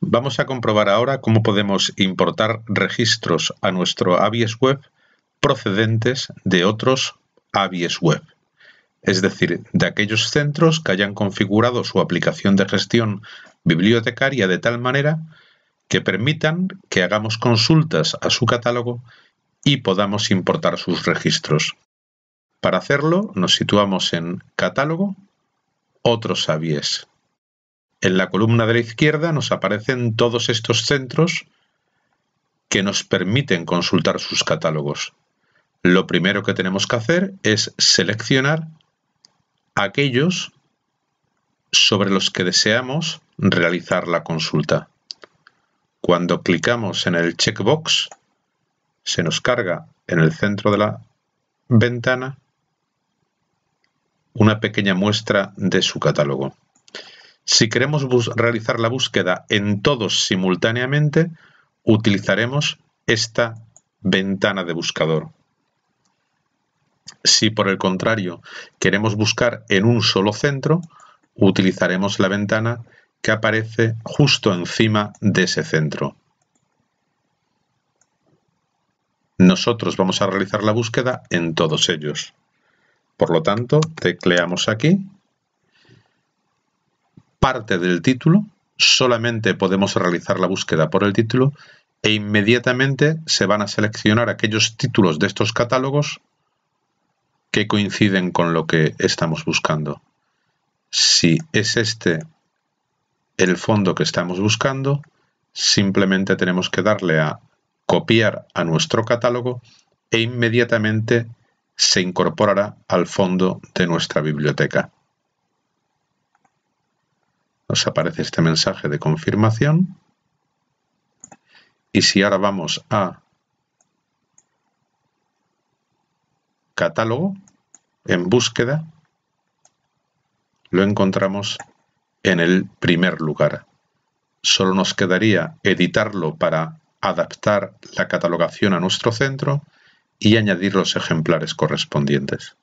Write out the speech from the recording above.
Vamos a comprobar ahora cómo podemos importar registros a nuestro AVIES Web procedentes de otros AVIES Web, es decir, de aquellos centros que hayan configurado su aplicación de gestión bibliotecaria de tal manera que permitan que hagamos consultas a su catálogo y podamos importar sus registros. Para hacerlo nos situamos en Catálogo, Otros AVIES. En la columna de la izquierda nos aparecen todos estos centros que nos permiten consultar sus catálogos. Lo primero que tenemos que hacer es seleccionar aquellos sobre los que deseamos realizar la consulta. Cuando clicamos en el checkbox, se nos carga en el centro de la ventana una pequeña muestra de su catálogo. Si queremos realizar la búsqueda en todos simultáneamente, utilizaremos esta ventana de buscador. Si por el contrario queremos buscar en un solo centro, utilizaremos la ventana que aparece justo encima de ese centro. Nosotros vamos a realizar la búsqueda en todos ellos. Por lo tanto, tecleamos aquí parte del título, solamente podemos realizar la búsqueda por el título e inmediatamente se van a seleccionar aquellos títulos de estos catálogos que coinciden con lo que estamos buscando. Si es este el fondo que estamos buscando, simplemente tenemos que darle a copiar a nuestro catálogo e inmediatamente se incorporará al fondo de nuestra biblioteca nos aparece este mensaje de confirmación. Y si ahora vamos a catálogo, en búsqueda, lo encontramos en el primer lugar. Solo nos quedaría editarlo para adaptar la catalogación a nuestro centro y añadir los ejemplares correspondientes.